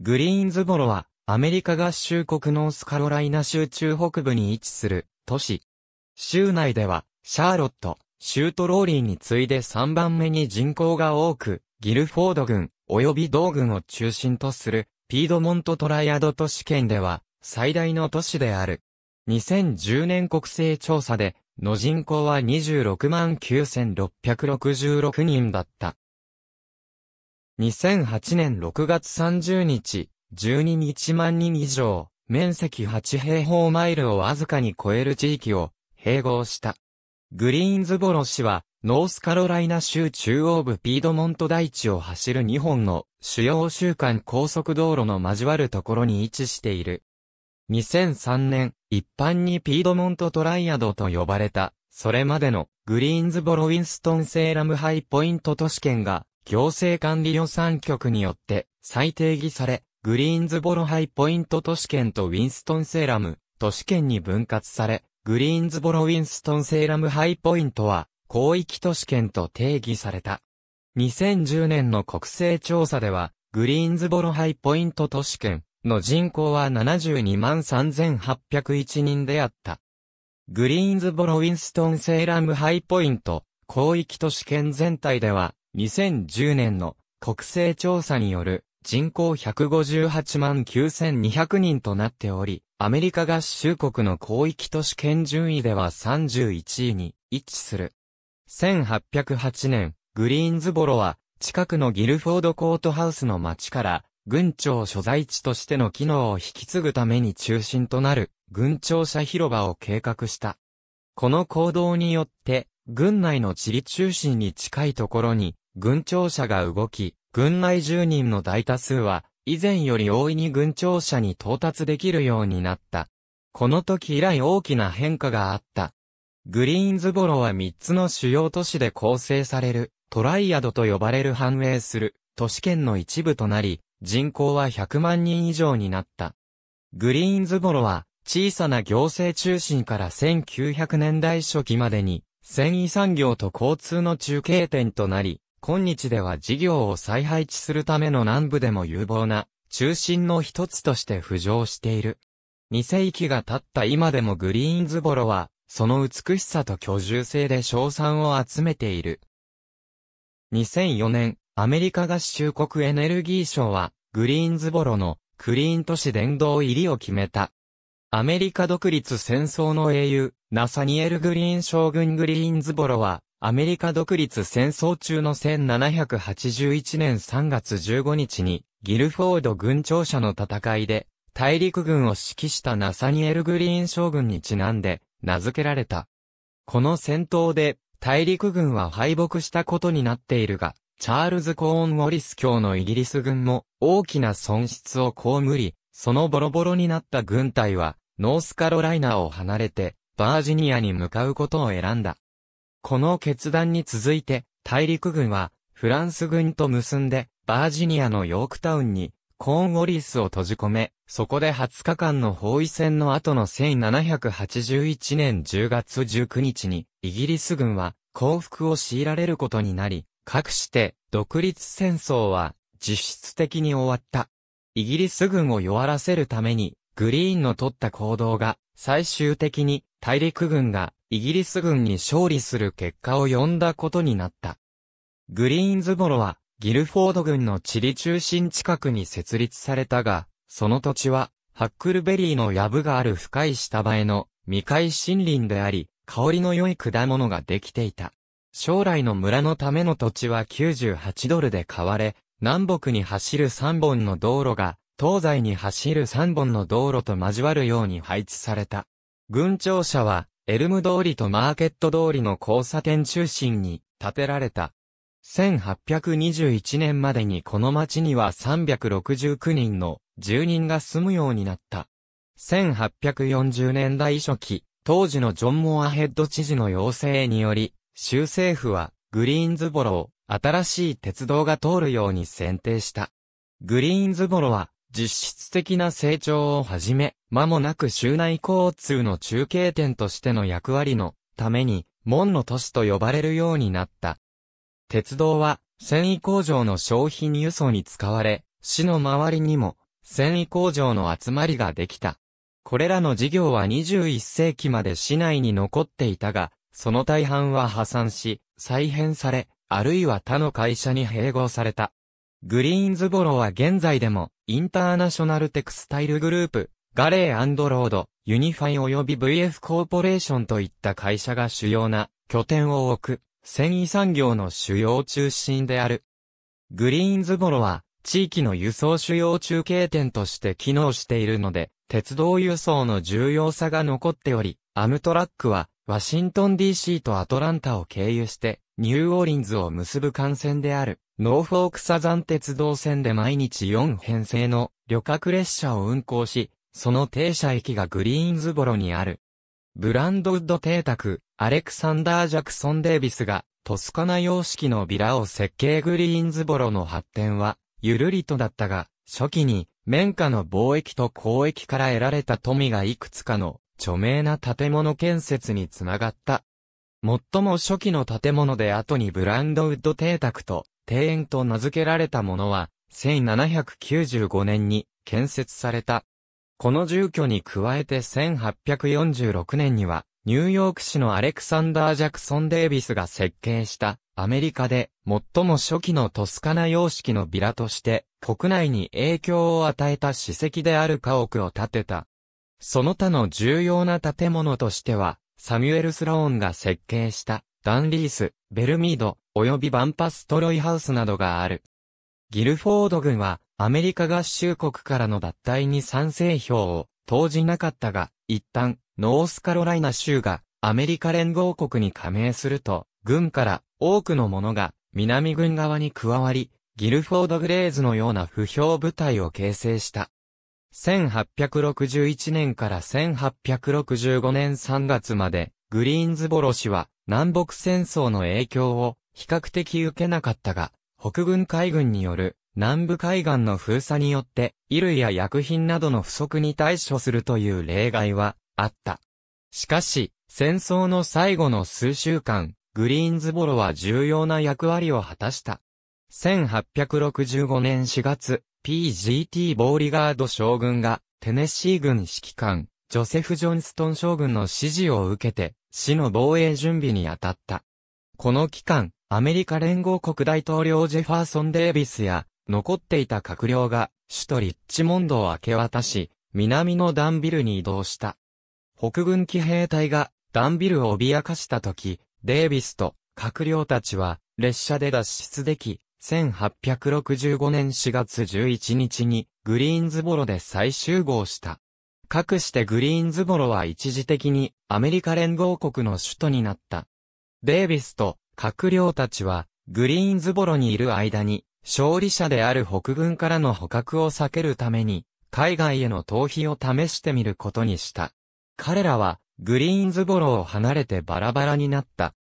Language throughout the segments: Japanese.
グリーンズボロは、アメリカ合衆国ノースカロライナ州中北部に位置する都市。州内では、シャーロット、シュートローリーに次いで3番目に人口が多く、ギルフォード郡、及び同郡を中心とする、ピードモントトライアド都市圏では、最大の都市である。2010年国勢調査で、の人口は26万9666人だった。2008年6月30日、12日万人以上、面積8平方マイルをわずかに超える地域を併合した。グリーンズボロ市は、ノースカロライナ州中央部ピードモント大地を走る2本の主要週間高速道路の交わるところに位置している。2003年、一般にピードモントトライアドと呼ばれた、それまでのグリーンズボロウィンストンセーラムハイポイント都市圏が行政管理予算局によって再定義され、グリーンズボロハイポイント都市圏とウィンストンセーラム都市圏に分割され、グリーンズボロウィンストンセーラムハイポイントは広域都市圏と定義された。2010年の国勢調査では、グリーンズボロハイポイント都市圏の人口は72万3801人であった。グリーンズボロウィンストンセーラムハイポイント、広域都市圏全体では、2010年の国勢調査による人口158万9200人となっており、アメリカ合衆国の広域都市圏順位では31位に位置する。1808年、グリーンズボロは近くのギルフォードコートハウスの町から軍庁所在地としての機能を引き継ぐために中心となる軍庁舎広場を計画した。この行動によって、軍内の地理中心に近いところに、軍庁舎が動き、軍内住人の大多数は、以前より大いに軍庁舎に到達できるようになった。この時以来大きな変化があった。グリーンズボロは3つの主要都市で構成される、トライアドと呼ばれる繁栄する、都市圏の一部となり、人口は100万人以上になった。グリーンズボロは、小さな行政中心から1900年代初期までに、繊維産業と交通の中継点となり、今日では事業を再配置するための南部でも有望な中心の一つとして浮上している。2世紀が経った今でもグリーンズボロは、その美しさと居住性で賞賛を集めている。2004年、アメリカ合衆国エネルギー省は、グリーンズボロのクリーン都市殿堂入りを決めた。アメリカ独立戦争の英雄、ナサニエル・グリーン将軍グリーンズボロは、アメリカ独立戦争中の1781年3月15日に、ギルフォード軍庁舎の戦いで、大陸軍を指揮したナサニエル・グリーン将軍にちなんで、名付けられた。この戦闘で、大陸軍は敗北したことになっているが、チャールズ・コーン・ウォリス教のイギリス軍も大きな損失を被り、そのボロボロになった軍隊は、ノースカロライナを離れて、バージニアに向かうことを選んだ。この決断に続いて、大陸軍は、フランス軍と結んで、バージニアのヨークタウンに、コーンウォリスを閉じ込め、そこで20日間の包囲戦の後の1781年10月19日に、イギリス軍は降伏を強いられることになり、かくして独立戦争は実質的に終わった。イギリス軍を弱らせるために、グリーンの取った行動が、最終的に大陸軍がイギリス軍に勝利する結果を呼んだことになった。グリーンズボロは、ギルフォード軍の地理中心近くに設立されたが、その土地は、ハックルベリーの藪がある深い下映えの未開森林であり、香りの良い果物ができていた。将来の村のための土地は98ドルで買われ、南北に走る3本の道路が、東西に走る3本の道路と交わるように配置された。軍庁舎は、エルム通りとマーケット通りの交差点中心に建てられた。1821年までにこの町には369人の住人が住むようになった。1840年代初期、当時のジョン・モアヘッド知事の要請により、州政府はグリーンズボロを新しい鉄道が通るように選定した。グリーンズボロは実質的な成長をはじめ、間もなく州内交通の中継点としての役割のために、門の都市と呼ばれるようになった。鉄道は、繊維工場の商品輸送に使われ、市の周りにも、繊維工場の集まりができた。これらの事業は21世紀まで市内に残っていたが、その大半は破産し、再編され、あるいは他の会社に併合された。グリーンズボロは現在でも、インターナショナルテクスタイルグループ、ガレーロード、ユニファイ及び VF コーポレーションといった会社が主要な拠点を置く、繊維産業の主要中心である。グリーンズボロは、地域の輸送主要中継点として機能しているので、鉄道輸送の重要さが残っており、アムトラックは、ワシントン DC とアトランタを経由して、ニューオーリンズを結ぶ幹線である。ノーフォークサザン鉄道線で毎日4編成の旅客列車を運行し、その停車駅がグリーンズボロにある。ブランドウッド邸宅、アレクサンダー・ジャクソン・デイビスが、トスカナ様式のビラを設計グリーンズボロの発展は、ゆるりとだったが、初期に、綿花の貿易と交易から得られた富がいくつかの著名な建物建設につながった。最も初期の建物で後にブランドウッド邸宅と庭園と名付けられたものは、1795年に建設された。この住居に加えて1846年には、ニューヨーク市のアレクサンダー・ジャクソン・デイビスが設計したアメリカで最も初期のトスカナ様式のビラとして国内に影響を与えた史跡である家屋を建てた。その他の重要な建物としてはサミュエル・スローンが設計したダンリース、ベルミード、及びバンパストロイハウスなどがある。ギルフォード軍は、アメリカ合衆国からの脱退に賛成票を投じなかったが、一旦、ノースカロライナ州がアメリカ連合国に加盟すると、軍から多くの者が南軍側に加わり、ギルフォード・グレーズのような不評部隊を形成した。1861年から1865年3月まで、グリーンズボロ氏は南北戦争の影響を比較的受けなかったが、北軍海軍による南部海岸の封鎖によって、衣類や薬品などの不足に対処するという例外はあった。しかし、戦争の最後の数週間、グリーンズボロは重要な役割を果たした。1865年4月、P.G.T. ボーリガード将軍が、テネシー軍指揮官、ジョセフ・ジョンストン将軍の指示を受けて、市の防衛準備に当たった。この期間、アメリカ連合国大統領ジェファーソン・デイビスや、残っていた閣僚が、首都リッチモンドを明け渡し、南のダンビルに移動した。北軍騎兵隊がダンビルを脅かした時、デイビスと閣僚たちは列車で脱出でき、1865年4月11日にグリーンズボロで再集合した。かくしてグリーンズボロは一時的にアメリカ連合国の首都になった。デイビスと閣僚たちは、グリーンズボロにいる間に、勝利者である北軍からの捕獲を避けるために、海外への逃避を試してみることにした。彼らは、グリーンズボロを離れてバラバラになった。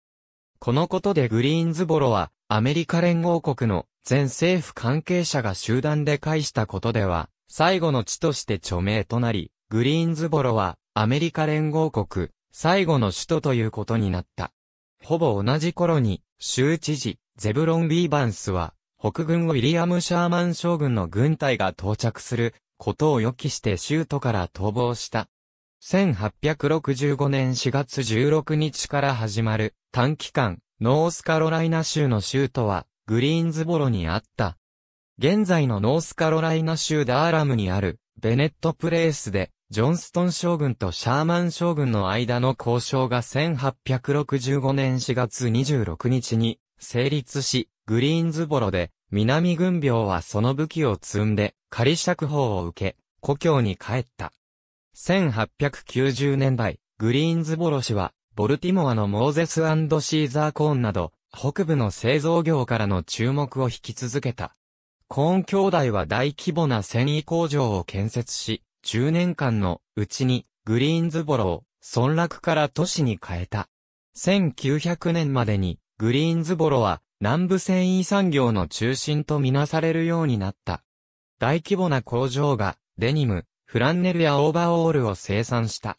このことでグリーンズボロは、アメリカ連合国の全政府関係者が集団で返したことでは、最後の地として著名となり、グリーンズボロは、アメリカ連合国、最後の首都ということになった。ほぼ同じ頃に、州知事、ゼブロン・ビーバンスは、北軍ウィリアム・シャーマン将軍の軍隊が到着することを予期して州都から逃亡した。1865年4月16日から始まる短期間、ノースカロライナ州の州都はグリーンズボロにあった。現在のノースカロライナ州ダーラムにあるベネットプレイスでジョンストン将軍とシャーマン将軍の間の交渉が1865年4月26日に成立し、グリーンズボロで南軍病はその武器を積んで仮釈放を受け、故郷に帰った。1890年代、グリーンズボロ氏は、ボルティモアのモーゼスシーザーコーンなど、北部の製造業からの注目を引き続けた。コーン兄弟は大規模な繊維工場を建設し、10年間のうちにグリーンズボロを村落から都市に変えた。1900年までにグリーンズボロは南部繊維産業の中心とみなされるようになった。大規模な工場がデニム、フランネルやオーバーオールを生産した。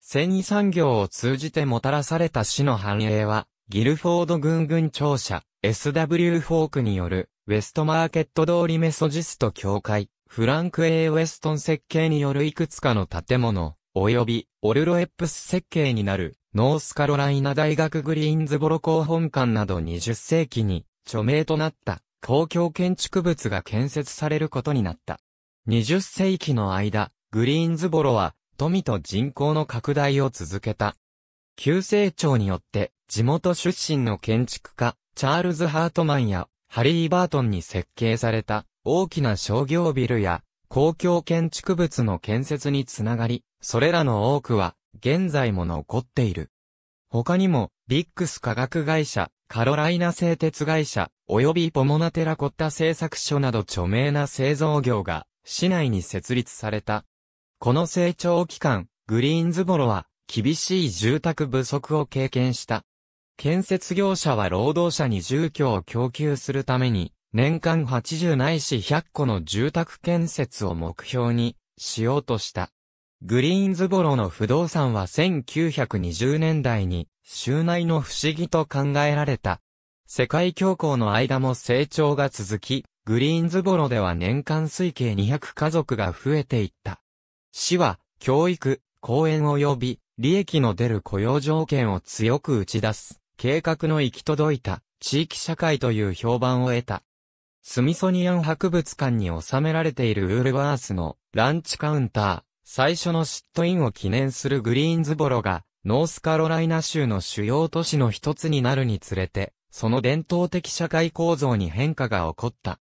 繊維産業を通じてもたらされた市の繁栄は、ギルフォード軍軍庁舎 SW フォークによるウェストマーケット通りメソジスト協会フランク・ A・ ウェストン設計によるいくつかの建物、及び、オルロエップス設計になる、ノースカロライナ大学グリーンズボロ広本館など20世紀に、著名となった、公共建築物が建設されることになった。20世紀の間、グリーンズボロは、富と人口の拡大を続けた。急成長によって、地元出身の建築家、チャールズ・ハートマンや、ハリー・バートンに設計された、大きな商業ビルや公共建築物の建設につながり、それらの多くは現在も残っている。他にも、ビックス科学会社、カロライナ製鉄会社、及びポモナテラコッタ製作所など著名な製造業が市内に設立された。この成長期間、グリーンズボロは厳しい住宅不足を経験した。建設業者は労働者に住居を供給するために、年間80ないし100個の住宅建設を目標にしようとした。グリーンズボロの不動産は1920年代に州内の不思議と考えられた。世界恐慌の間も成長が続き、グリーンズボロでは年間推計200家族が増えていった。市は、教育、公園及び、利益の出る雇用条件を強く打ち出す、計画の行き届いた、地域社会という評判を得た。スミソニアン博物館に収められているウールワースのランチカウンター、最初のシットインを記念するグリーンズボロが、ノースカロライナ州の主要都市の一つになるにつれて、その伝統的社会構造に変化が起こった。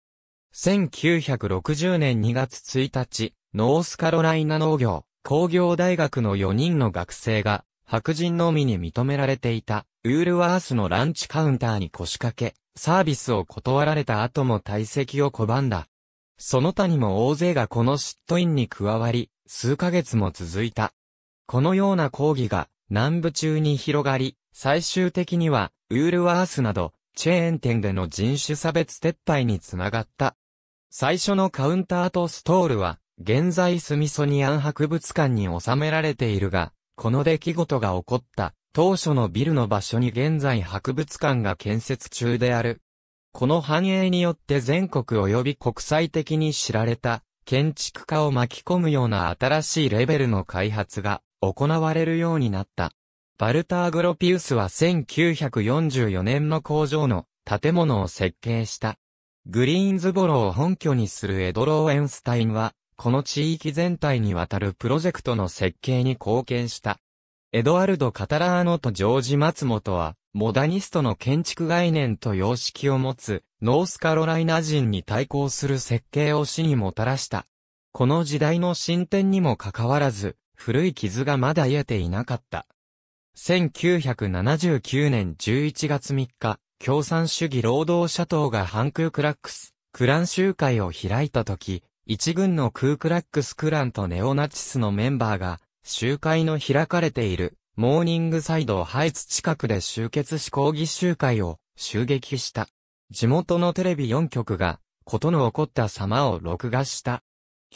1960年2月1日、ノースカロライナ農業、工業大学の4人の学生が、白人のみに認められていた、ウールワースのランチカウンターに腰掛け、サービスを断られた後も退席を拒んだ。その他にも大勢がこの嫉妬院に加わり、数ヶ月も続いた。このような抗議が南部中に広がり、最終的にはウールワースなどチェーン店での人種差別撤廃につながった。最初のカウンターとストールは、現在スミソニアン博物館に収められているが、この出来事が起こった当初のビルの場所に現在博物館が建設中である。この繁栄によって全国及び国際的に知られた建築家を巻き込むような新しいレベルの開発が行われるようになった。バルター・グロピウスは1944年の工場の建物を設計した。グリーンズボロを本拠にするエド・ローエンスタインは、この地域全体にわたるプロジェクトの設計に貢献した。エドワルド・カタラーノとジョージ・マツモトは、モダニストの建築概念と様式を持つ、ノースカロライナ人に対抗する設計を死にもたらした。この時代の進展にもかかわらず、古い傷がまだ癒えていなかった。1979年11月3日、共産主義労働者党が反空クラックス、クラン集会を開いた時、一軍のクークラックスクランとネオナチスのメンバーが集会の開かれている、モーニングサイドハイツ近くで集結し抗議集会を襲撃した。地元のテレビ4局が、ことの起こった様を録画した。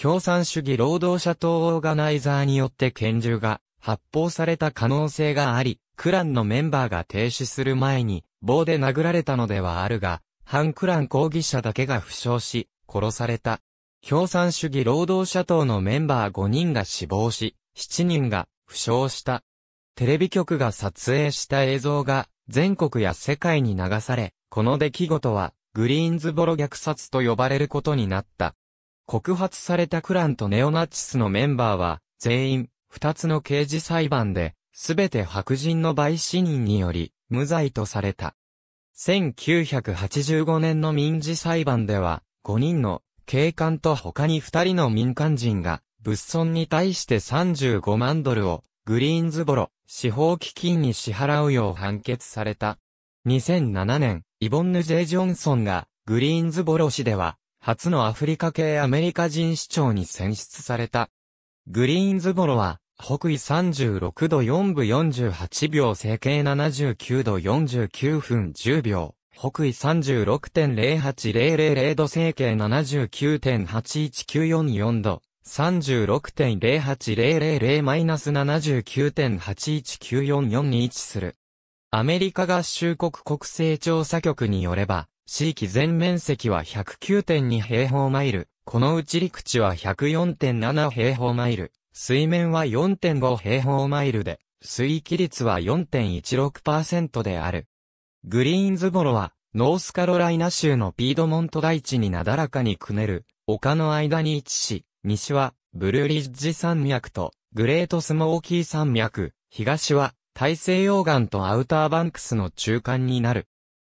共産主義労働者党オーガナイザーによって拳銃が発砲された可能性があり、クランのメンバーが停止する前に棒で殴られたのではあるが、反クラン抗議者だけが負傷し、殺された。共産主義労働者党のメンバー5人が死亡し、7人が負傷した。テレビ局が撮影した映像が全国や世界に流され、この出来事はグリーンズボロ虐殺と呼ばれることになった。告発されたクランとネオナチスのメンバーは全員2つの刑事裁判で、すべて白人の陪審員により無罪とされた。1985年の民事裁判では、5人の警官と他に2人の民間人が物損に対して35万ドルを、グリーンズボロ、司法基金に支払うよう判決された。2007年、イボンヌ・ジェイ・ジョンソンが、グリーンズボロ市では、初のアフリカ系アメリカ人市長に選出された。グリーンズボロは、北緯36度4分48秒、整形79度49分10秒、北緯36.08000度、整形79.81944度、36.08000-79.81944に位置する。アメリカ合衆国国勢調査局によれば、地域全面積は109.2平方マイル、このうち陸地は104.7平方マイル、水面は4.5平方マイルで、水域率は4.16%である。グリーンズボロは、ノースカロライナ州のピードモント大地になだらかにくねる、丘の間に位置し、西は、ブルーリッジ山脈と、グレートスモーキー山脈、東は、大西洋岸とアウターバンクスの中間になる。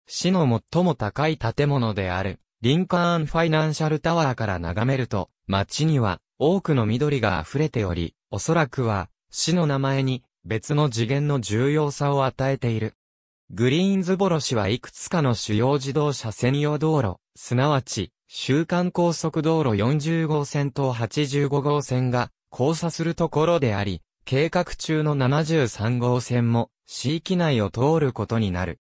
市の最も高い建物である、リンカーンファイナンシャルタワーから眺めると、街には多くの緑が溢れており、おそらくは、市の名前に別の次元の重要さを与えている。グリーンズボロ市はいくつかの主要自動車専用道路、すなわち週間高速道路40号線と85号線が交差するところであり、計画中の73号線も市域内を通ることになる。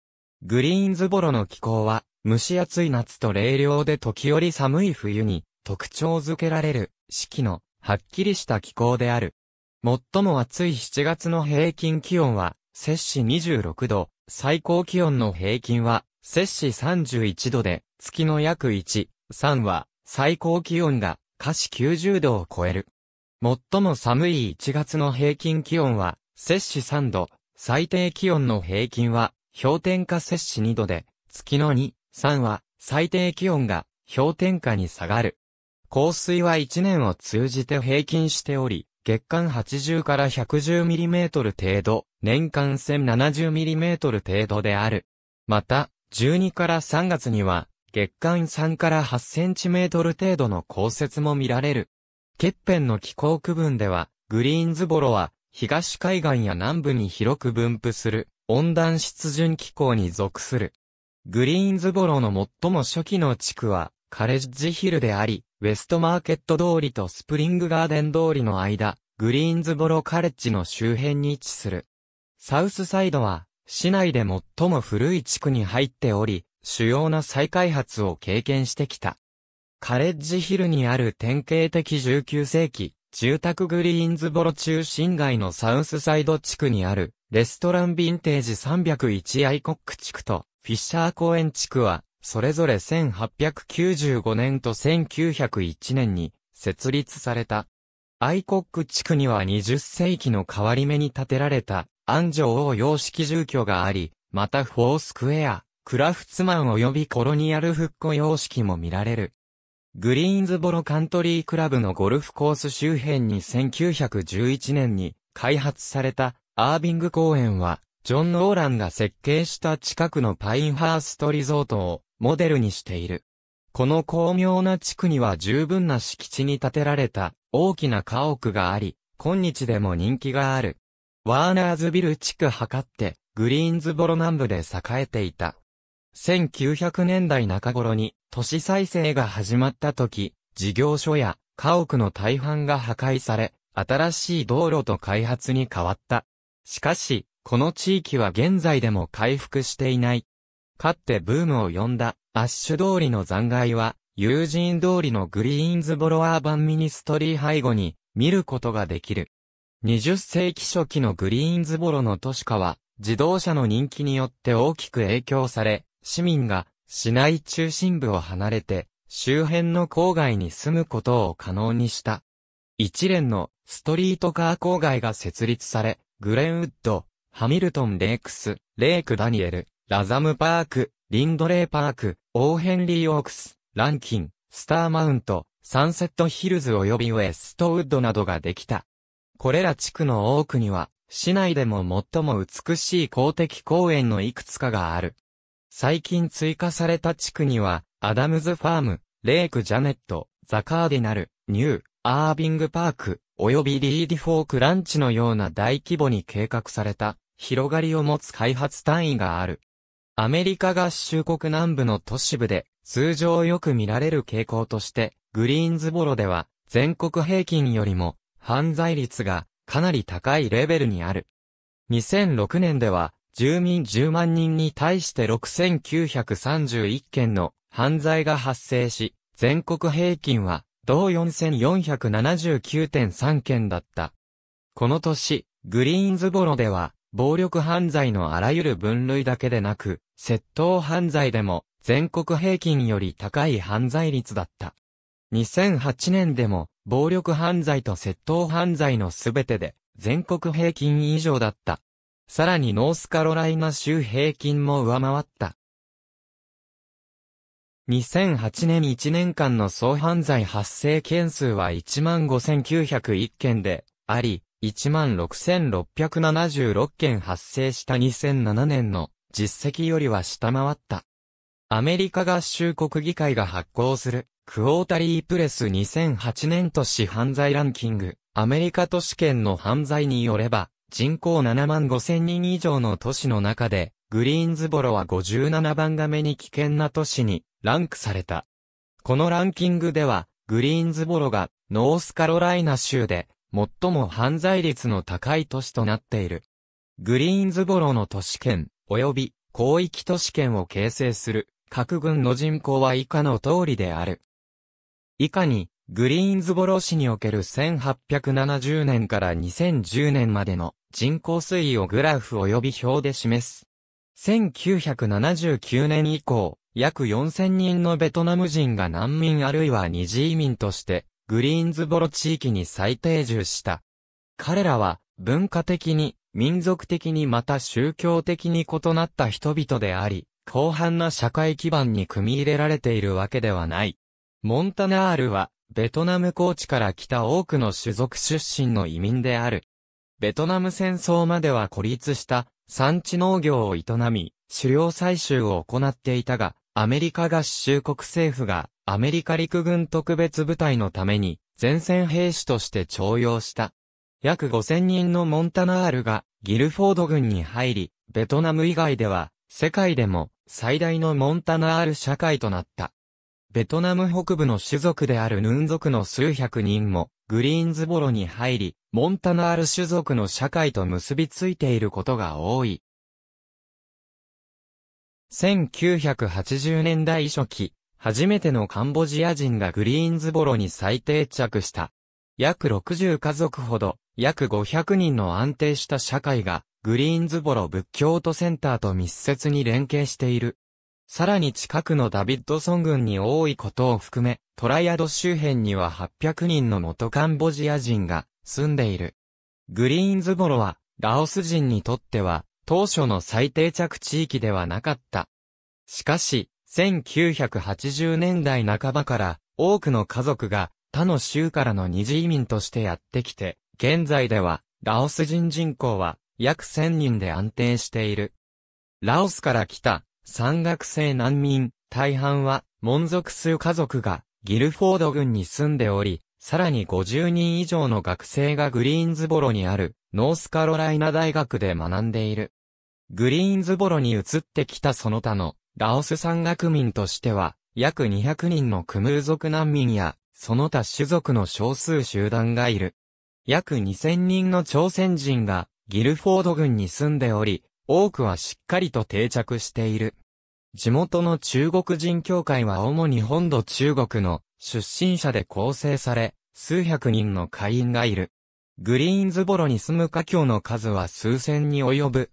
グリーンズボロの気候は蒸し暑い夏と冷涼で時折寒い冬に特徴づけられる四季のはっきりした気候である。最も暑い7月の平均気温は摂氏26度、最高気温の平均は摂氏31度で月の約1、3は、最高気温が、華氏90度を超える。最も寒い1月の平均気温は、摂氏3度、最低気温の平均は、氷点下摂氏2度で、月の2、3は、最低気温が、氷点下に下がる。降水は1年を通じて平均しており、月間80から 110mm 程度、年間 1070mm 程度である。また、12から3月には、月間3から8センチメートル程度の降雪も見られる。欠片の気候区分では、グリーンズボロは、東海岸や南部に広く分布する、温暖湿潤気候に属する。グリーンズボロの最も初期の地区は、カレッジヒルであり、ウェストマーケット通りとスプリングガーデン通りの間、グリーンズボロカレッジの周辺に位置する。サウスサイドは、市内で最も古い地区に入っており、主要な再開発を経験してきた。カレッジヒルにある典型的19世紀、住宅グリーンズボロ中心街のサウスサイド地区にある、レストランヴィンテージ301アイコック地区と、フィッシャー公園地区は、それぞれ1895年と1901年に設立された。アイコック地区には20世紀の変わり目に建てられた安城王様式住居があり、またフォースクエア、クラフツマン及びコロニアル復古様式も見られる。グリーンズボロカントリークラブのゴルフコース周辺に1911年に開発されたアービング公園は、ジョン・ノーランが設計した近くのパインハーストリゾートをモデルにしている。この巧妙な地区には十分な敷地に建てられた大きな家屋があり、今日でも人気がある。ワーナーズビル地区測って、グリーンズボロ南部で栄えていた。1900年代中頃に都市再生が始まった時、事業所や家屋の大半が破壊され、新しい道路と開発に変わった。しかし、この地域は現在でも回復していない。かってブームを呼んだアッシュ通りの残骸は、友人通りのグリーンズボロアーバンミニストリー背後に見ることができる。20世紀初期のグリーンズボロの都市化は、自動車の人気によって大きく影響され、市民が市内中心部を離れて周辺の郊外に住むことを可能にした。一連のストリートカー郊外が設立され、グレンウッド、ハミルトン・レイクス、レイク・ダニエル、ラザム・パーク、リンドレイ・パーク、オーヘンリー・オークス、ランキン、スター・マウント、サンセット・ヒルズ及びウェストウッドなどができた。これら地区の多くには、市内でも最も美しい公的公園のいくつかがある。最近追加された地区には、アダムズファーム、レイク・ジャネット、ザ・カーディナル、ニュー、アービング・パーク、及びリーディ・フォーク・ランチのような大規模に計画された、広がりを持つ開発単位がある。アメリカ合衆国南部の都市部で、通常よく見られる傾向として、グリーンズボロでは、全国平均よりも、犯罪率が、かなり高いレベルにある。2006年では、住民10万人に対して6931件の犯罪が発生し、全国平均は同4479.3件だった。この年、グリーンズボロでは、暴力犯罪のあらゆる分類だけでなく、窃盗犯罪でも全国平均より高い犯罪率だった。2008年でも、暴力犯罪と窃盗犯罪のすべてで、全国平均以上だった。さらにノースカロライナ州平均も上回った。2008年1年間の総犯罪発生件数は15,901件であり、16,676件発生した2007年の実績よりは下回った。アメリカ合衆国議会が発行するクォータリープレス2008年都市犯罪ランキング、アメリカ都市圏の犯罪によれば、人口7万5千人以上の都市の中で、グリーンズボロは57番が目に危険な都市にランクされた。このランキングでは、グリーンズボロがノースカロライナ州で最も犯罪率の高い都市となっている。グリーンズボロの都市圏、及び広域都市圏を形成する各軍の人口は以下の通りである。以下にグリーンズボロ市における1870年から2010年までの人口推移をグラフ及び表で示す。1979年以降、約4000人のベトナム人が難民あるいは二次移民として、グリーンズボロ地域に再定住した。彼らは、文化的に、民族的にまた宗教的に異なった人々であり、広範な社会基盤に組み入れられているわけではない。モンタナールは、ベトナム高地から来た多くの種族出身の移民である。ベトナム戦争までは孤立した産地農業を営み、狩猟採集を行っていたが、アメリカ合衆国政府がアメリカ陸軍特別部隊のために前線兵士として徴用した。約5000人のモンタナールがギルフォード軍に入り、ベトナム以外では世界でも最大のモンタナール社会となった。ベトナム北部の種族であるヌン族の数百人も、グリーンズボロに入り、モンタナール種族の社会と結びついていることが多い。1980年代初期、初めてのカンボジア人がグリーンズボロに再定着した。約60家族ほど、約500人の安定した社会が、グリーンズボロ仏教徒センターと密接に連携している。さらに近くのダビッドソン軍に多いことを含め、トライアド周辺には800人の元カンボジア人が住んでいる。グリーンズボロは、ラオス人にとっては、当初の最定着地域ではなかった。しかし、1980年代半ばから、多くの家族が、他の州からの二次移民としてやってきて、現在では、ラオス人人口は、約1000人で安定している。ラオスから来た、山岳性難民、大半は、門族数家族が、ギルフォード郡に住んでおり、さらに50人以上の学生がグリーンズボロにある、ノースカロライナ大学で学んでいる。グリーンズボロに移ってきたその他の、ラオス山岳民としては、約200人のクムー族難民や、その他種族の少数集団がいる。約2000人の朝鮮人が、ギルフォード郡に住んでおり、多くはしっかりと定着している。地元の中国人協会は主に本土中国の出身者で構成され、数百人の会員がいる。グリーンズボロに住む華僑の数は数千に及ぶ。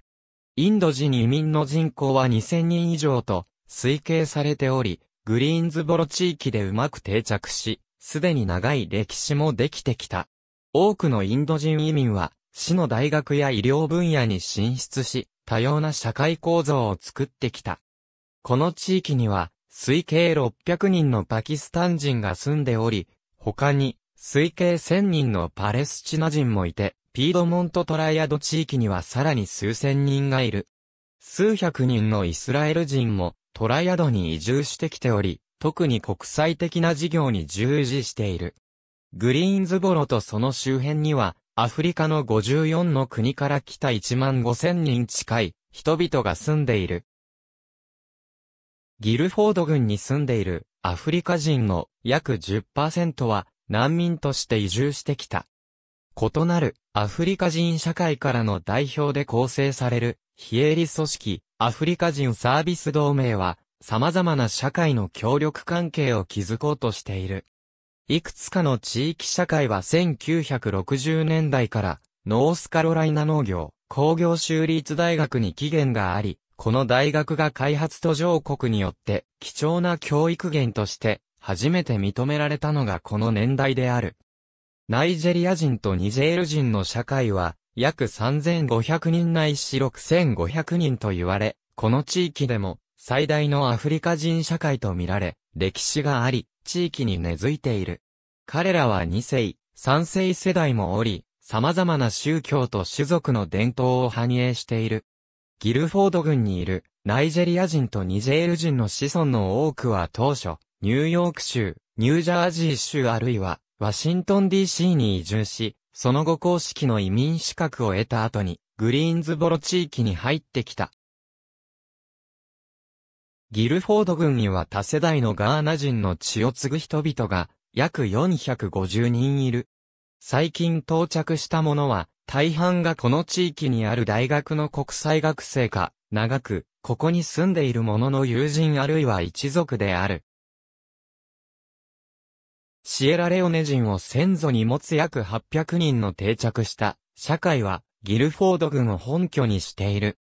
インド人移民の人口は2000人以上と推計されており、グリーンズボロ地域でうまく定着し、すでに長い歴史もできてきた。多くのインド人移民は市の大学や医療分野に進出し、多様な社会構造を作ってきた。この地域には、推計600人のパキスタン人が住んでおり、他に、推計1000人のパレスチナ人もいて、ピードモントトライアド地域にはさらに数千人がいる。数百人のイスラエル人もトライアドに移住してきており、特に国際的な事業に従事している。グリーンズボロとその周辺にはアフリカの54の国から来た1万5000人近い人々が住んでいる。ギルフォード郡に住んでいるアフリカ人の約10%は難民として移住してきた。異なるアフリカ人社会からの代表で構成される非営利組織アフリカ人サービス同盟は様々な社会の協力関係を築こうとしている。いくつかの地域社会は1960年代からノースカロライナ農業工業州立大学に起源があり、この大学が開発途上国によって貴重な教育源として初めて認められたのがこの年代である。ナイジェリア人とニジェール人の社会は約3500人ないし6500人と言われ、この地域でも最大のアフリカ人社会とみられ、歴史があり、地域に根付いている。彼らは2世、3世世代もおり、様々な宗教と種族の伝統を反映している。ギルフォード郡にいるナイジェリア人とニジェール人の子孫の多くは当初、ニューヨーク州、ニュージャージー州あるいはワシントン DC に移住し、その後公式の移民資格を得た後に、グリーンズボロ地域に入ってきた。ギルフォード軍には多世代のガーナ人の血を継ぐ人々が約450人いる。最近到着したものは大半がこの地域にある大学の国際学生か、長く、ここに住んでいる者の友人あるいは一族である。シエラレオネ人を先祖に持つ約800人の定着した社会はギルフォード軍を本拠にしている。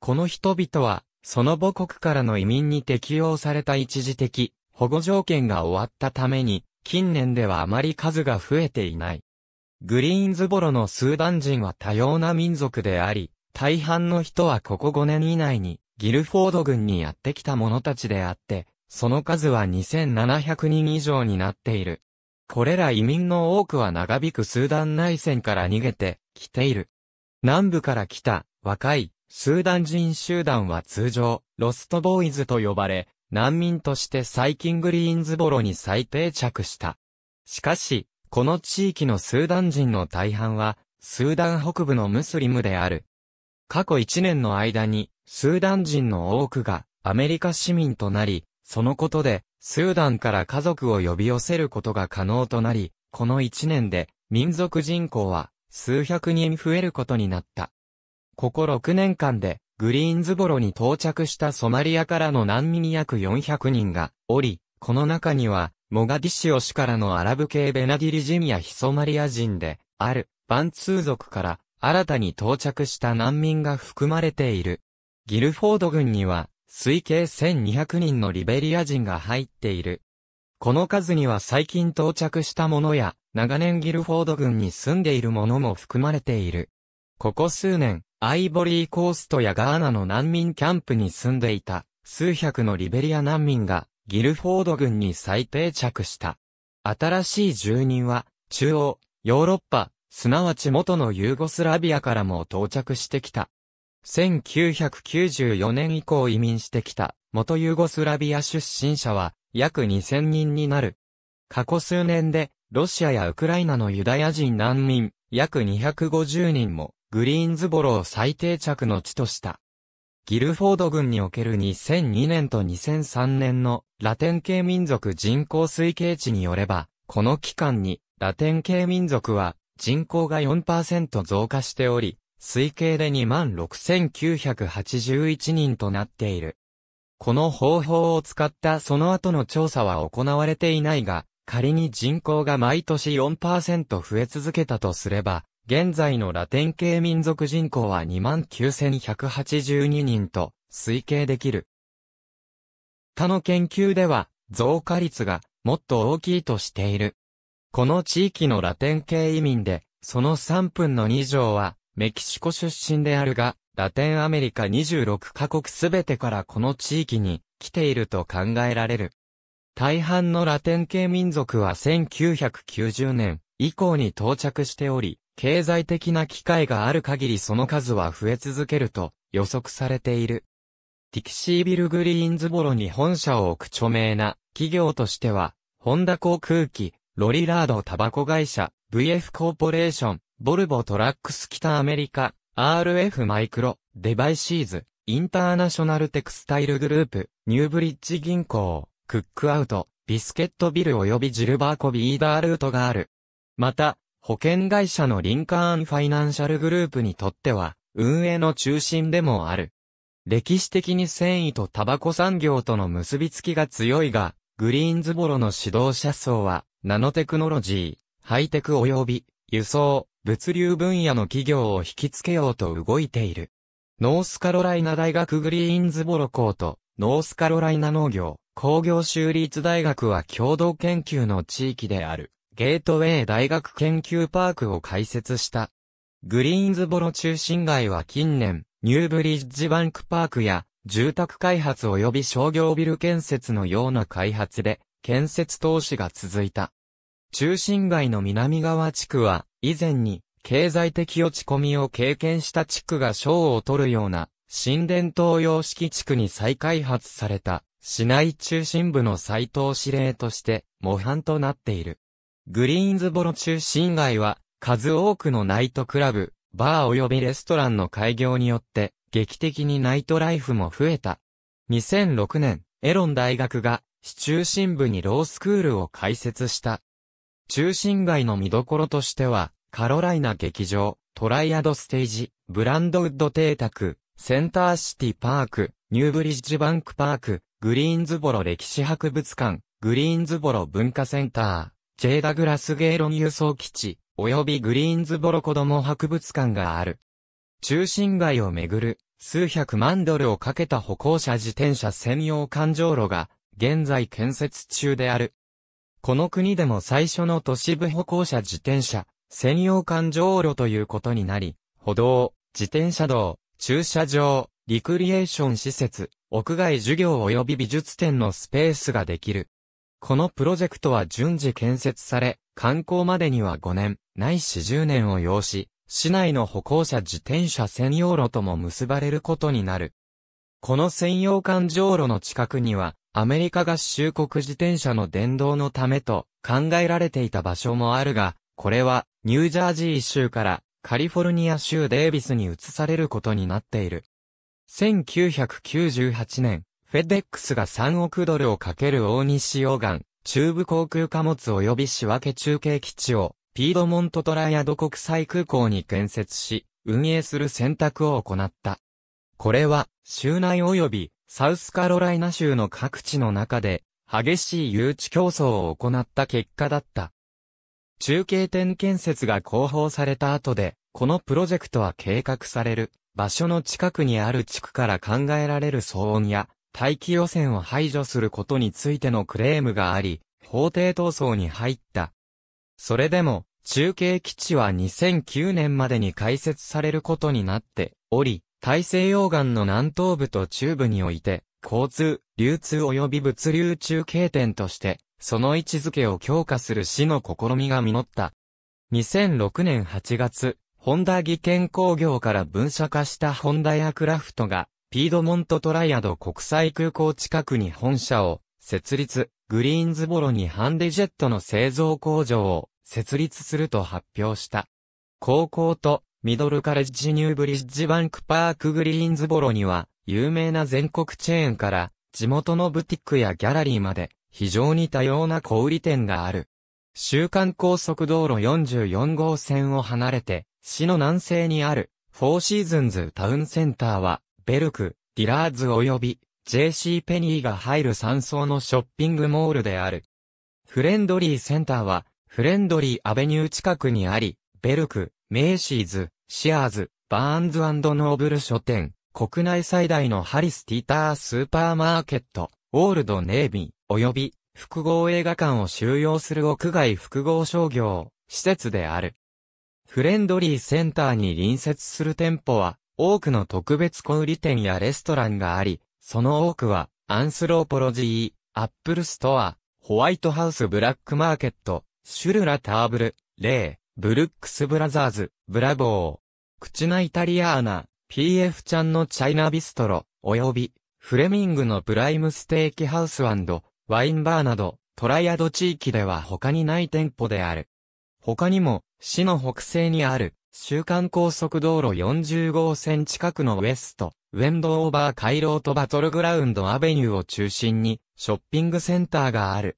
この人々はその母国からの移民に適用された一時的保護条件が終わったために、近年ではあまり数が増えていない。グリーンズボロのスーダン人は多様な民族であり、大半の人はここ5年以内にギルフォード軍にやってきた者たちであって、その数は2700人以上になっている。これら移民の多くは長引くスーダン内戦から逃げてきている。南部から来た若いスーダン人集団は通常、ロストボーイズと呼ばれ、難民としてサイキングリーンズボロに再定着した。しかし、この地域のスーダン人の大半は、スーダン北部のムスリムである。過去1年の間に、スーダン人の多くがアメリカ市民となり、そのことで、スーダンから家族を呼び寄せることが可能となり、この1年で、民族人口は、数百人増えることになった。ここ6年間で、グリーンズボロに到着したソマリアからの難民約400人がおり、この中には、モガディシオ市からのアラブ系ベナディリ人やヒソマリア人で、ある、バンツー族から、新たに到着した難民が含まれている。ギルフォード軍には、推計1200人のリベリア人が入っている。この数には最近到着したものや、長年ギルフォード軍に住んでいるものも含まれている。ここ数年、アイボリーコーストやガーナの難民キャンプに住んでいた、数百のリベリア難民が、ギルフォード軍に再定着した。新しい住人は、中央、ヨーロッパ、すなわち元のユーゴスラビアからも到着してきた。1994年以降移民してきた、元ユーゴスラビア出身者は、約2000人になる。過去数年で、ロシアやウクライナのユダヤ人難民、約250人も、グリーンズボロを最低着の地とした。ギルフォード郡における2002年と2003年のラテン系民族人口推計値によれば、この期間にラテン系民族は人口が4%増加しており、推計で26,981人となっている。この方法を使ったその後の調査は行われていないが、仮に人口が毎年4%増え続けたとすれば、現在のラテン系民族人口は29,182人と推計できる。他の研究では増加率がもっと大きいとしている。この地域のラテン系移民で、その3分の2条はメキシコ出身であるが、ラテンアメリカ26カ国すべてからこの地域に来ていると考えられる。大半のラテン系民族は1990年以降に到着しており、経済的な機会がある限りその数は増え続けると予測されている。ティキシービル・グリーンズボロに本社を置く著名な企業としては、ホンダ航空機、ロリラードタバコ会社、VF コーポレーション、ボルボトラックス北アメリカ、RF マイクロ、デバイシーズ、インターナショナルテクスタイルグループ、ニューブリッジ銀行、クックアウト、ビスケットビル及びジルバーコビーダールートがある。また、保険会社のリンカーンファイナンシャルグループにとっては、運営の中心でもある。歴史的に繊維とタバコ産業との結びつきが強いが、グリーンズボロの指導者層は、ナノテクノロジー、ハイテク及び、輸送、物流分野の企業を引きつけようと動いている。ノースカロライナ大学グリーンズボロ校と、ノースカロライナ農業、工業州立大学は共同研究の地域である。ゲートウェイ大学研究パークを開設した。グリーンズボロ中心街は近年、ニューブリッジバンクパークや、住宅開発及び商業ビル建設のような開発で、建設投資が続いた。中心街の南側地区は、以前に、経済的落ち込みを経験した地区が賞を取るような、新伝統様式地区に再開発された、市内中心部の再投指令として、模範となっている。グリーンズボロ中心街は、数多くのナイトクラブ、バー及びレストランの開業によって、劇的にナイトライフも増えた。2006年、エロン大学が、市中心部にロースクールを開設した。中心街の見どころとしては、カロライナ劇場、トライアドステージ、ブランドウッド邸宅、センターシティパーク、ニューブリッジバンクパーク、グリーンズボロ歴史博物館、グリーンズボロ文化センター、ジェーダグラスゲーロン輸送基地、及びグリーンズボロ子供博物館がある。中心街をめぐる、数百万ドルをかけた歩行者自転車専用環状路が、現在建設中である。この国でも最初の都市部歩行者自転車、専用環状路ということになり、歩道、自転車道、駐車場、リクリエーション施設、屋外授業及び美術展のスペースができる。このプロジェクトは順次建設され、観光までには5年、ないし10年を要し、市内の歩行者自転車専用路とも結ばれることになる。この専用環状路の近くには、アメリカ合衆国自転車の電動のためと考えられていた場所もあるが、これはニュージャージー州からカリフォルニア州デイビスに移されることになっている。1998年、フェデックスが3億ドルをかける大西洋岸、中部航空貨物及び仕分け中継基地を、ピードモントトラヤド国際空港に建設し、運営する選択を行った。これは、州内及び、サウスカロライナ州の各地の中で、激しい誘致競争を行った結果だった。中継点建設が広報された後で、このプロジェクトは計画される、場所の近くにある地区から考えられる騒音や、大気汚染を排除することについてのクレームがあり、法廷闘争に入った。それでも、中継基地は2009年までに開設されることになっており、大西洋岸の南東部と中部において、交通、流通及び物流中継点として、その位置づけを強化する市の試みが実った。2006年8月、ホンダ技研工業から分社化したホンダやクラフトが、ピードモントトライアド国際空港近くに本社を設立、グリーンズボロにハンデジェットの製造工場を設立すると発表した。高校とミドルカレッジニューブリッジバンクパークグリーンズボロには有名な全国チェーンから地元のブティックやギャラリーまで非常に多様な小売店がある。週間高速道路44号線を離れて、市の南西にある、フォーシーズンズタウンセンターは、ベルク、ディラーズ及び JC ペニーが入る3層のショッピングモールである。フレンドリーセンターは、フレンドリーアベニュー近くにあり、ベルク、メイシーズ、シアーズ、バーンズノーブル書店、国内最大のハリス・ティータースーパーマーケット、オールド・ネイビー、及び、複合映画館を収容する屋外複合商業、施設である。フレンドリーセンターに隣接する店舗は、多くの特別小売店やレストランがあり、その多くは、アンスローポロジー、アップルストア、ホワイトハウスブラックマーケット、シュルラターブル、レイ、ブルックスブラザーズ、ブラボー、クチナイタリアーナ、PF ちゃんのチャイナビストロ、および、フレミングのプライムステーキハウスワインバーなど、トライアド地域では他にない店舗である。他にも、市の北西にある、週間高速道路40号線近くのウエスト、ウェンドオーバー回廊とバトルグラウンドアベニューを中心に、ショッピングセンターがある。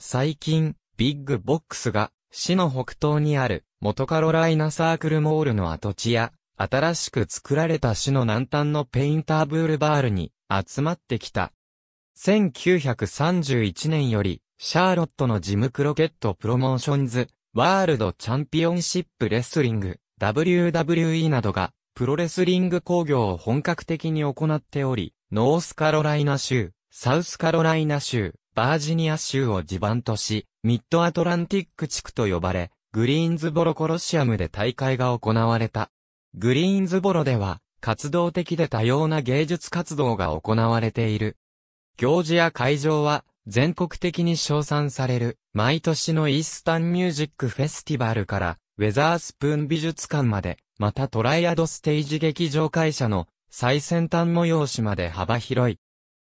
最近、ビッグボックスが、市の北東にある、元カロライナサークルモールの跡地や、新しく作られた市の南端のペインターブールバールに集まってきた。1931年より、シャーロットのジムクロケットプロモーションズ、ワールドチャンピオンシップレスリング、WWE などがプロレスリング工業を本格的に行っており、ノースカロライナ州、サウスカロライナ州、バージニア州を地盤とし、ミッドアトランティック地区と呼ばれ、グリーンズボロコロシアムで大会が行われた。グリーンズボロでは、活動的で多様な芸術活動が行われている。行事や会場は、全国的に称賛される、毎年のイースタンミュージックフェスティバルから、ウェザースプーン美術館まで、またトライアドステージ劇場会社の最先端催しまで幅広い。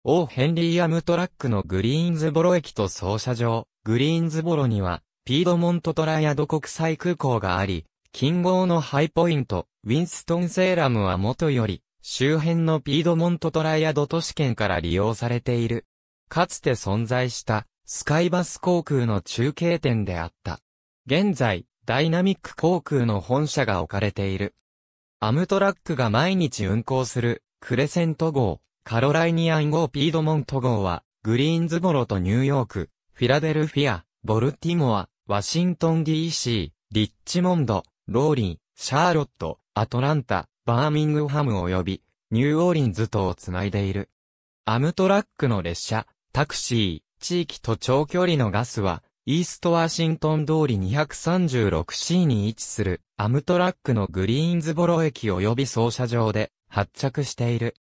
オーヘンリーアムトラックのグリーンズボロ駅と操車場、グリーンズボロには、ピードモントトライアド国際空港があり、近郊のハイポイント、ウィンストンセーラムは元より、周辺のピードモントトライアド都市圏から利用されている。かつて存在した、スカイバス航空の中継点であった。現在、ダイナミック航空の本社が置かれている。アムトラックが毎日運行する、クレセント号、カロライニアン号ピードモント号は、グリーンズボロとニューヨーク、フィラデルフィア、ボルティモア、ワシントン DC、リッチモンド、ローリン、シャーロット、アトランタ、バーミングハム及び、ニューオーリンズとをつないでいる。アムトラックの列車、タクシー、地域と長距離のガスは、イーストワシントン通り 236C に位置するアムトラックのグリーンズボロ駅及び操車場で発着している。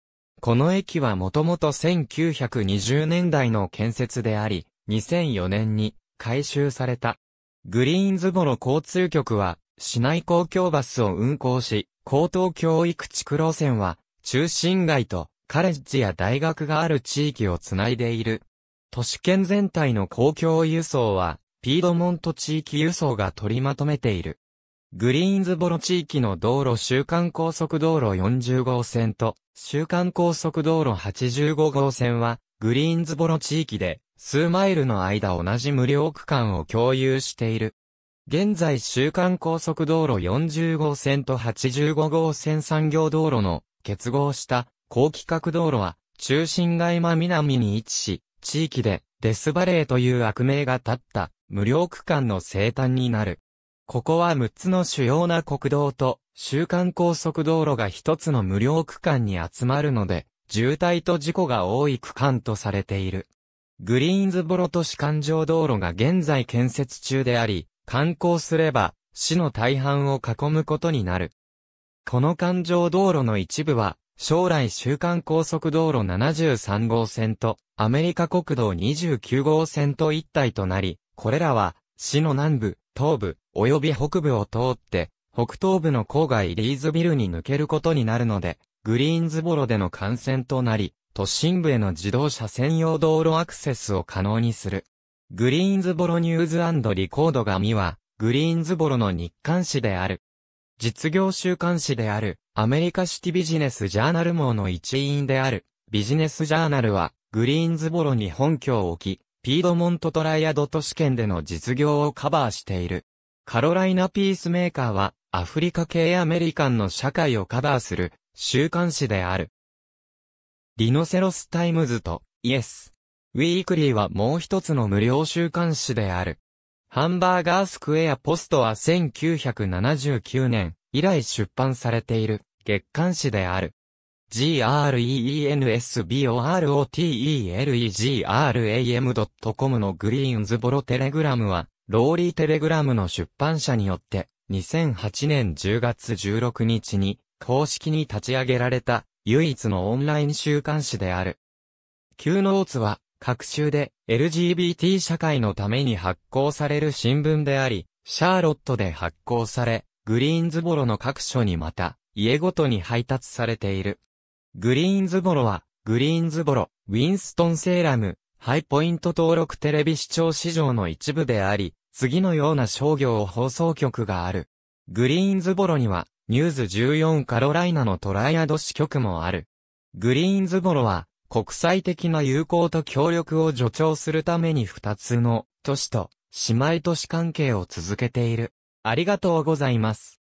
この駅はもともと1920年代の建設であり、2004年に改修された。グリーンズボロ交通局は市内公共バスを運行し、高等教育地区路線は中心街とカレッジや大学がある地域をつないでいる都市圏全体の公共輸送は、ピードモント地域輸送が取りまとめている。グリーンズボロ地域の道路週間高速道路40号線と、週間高速道路85号線は、グリーンズボロ地域で、数マイルの間同じ無料区間を共有している。現在週間高速道路40号線と85号線産業道路の結合した高規格道路は中心街間南に位置し、地域でデスバレーという悪名が立った無料区間の生誕になる。ここは6つの主要な国道と週間高速道路が一つの無料区間に集まるので、渋滞と事故が多い区間とされている。グリーンズボロ都市環状道路が現在建設中であり、観光すれば、市の大半を囲むことになる。この環状道路の一部は、将来週間高速道路73号線とアメリカ国道29号線と一体となり、これらは市の南部、東部、及び北部を通って、北東部の郊外リーズビルに抜けることになるので、グリーンズボロでの幹線となり、都心部への自動車専用道路アクセスを可能にする。グリーンズボロニューズリコード紙は、グリーンズボロの日刊誌である。実業週刊誌である、アメリカシティビジネスジャーナル網の一員である、ビジネスジャーナルは、グリーンズボロに本拠を置き、ピードモントトライアド都市圏での実業をカバーしている。カロライナピースメーカーは、アフリカ系アメリカンの社会をカバーする、週刊誌である。リノセロスタイムズと、イエス。ウィークリーはもう一つの無料週刊誌である。ハンバーガースクエアポストは1979年、以来出版されている月刊誌である。greensorotelegram.com b のグリーンズボロテレグラムは、ローリーテレグラムの出版社によって、2008年10月16日に、公式に立ち上げられた、唯一のオンライン週刊誌である。Q ノーツは、各週で LGBT 社会のために発行される新聞であり、シャーロットで発行され、グリーンズボロの各所にまた、家ごとに配達されている。グリーンズボロは、グリーンズボロ、ウィンストンセーラム、ハイポイント登録テレビ視聴市場の一部であり、次のような商業放送局がある。グリーンズボロには、ニューズ14カロライナのトライアド支局もある。グリーンズボロは、国際的な友好と協力を助長するために2つの都市と姉妹都市関係を続けている。ありがとうございます。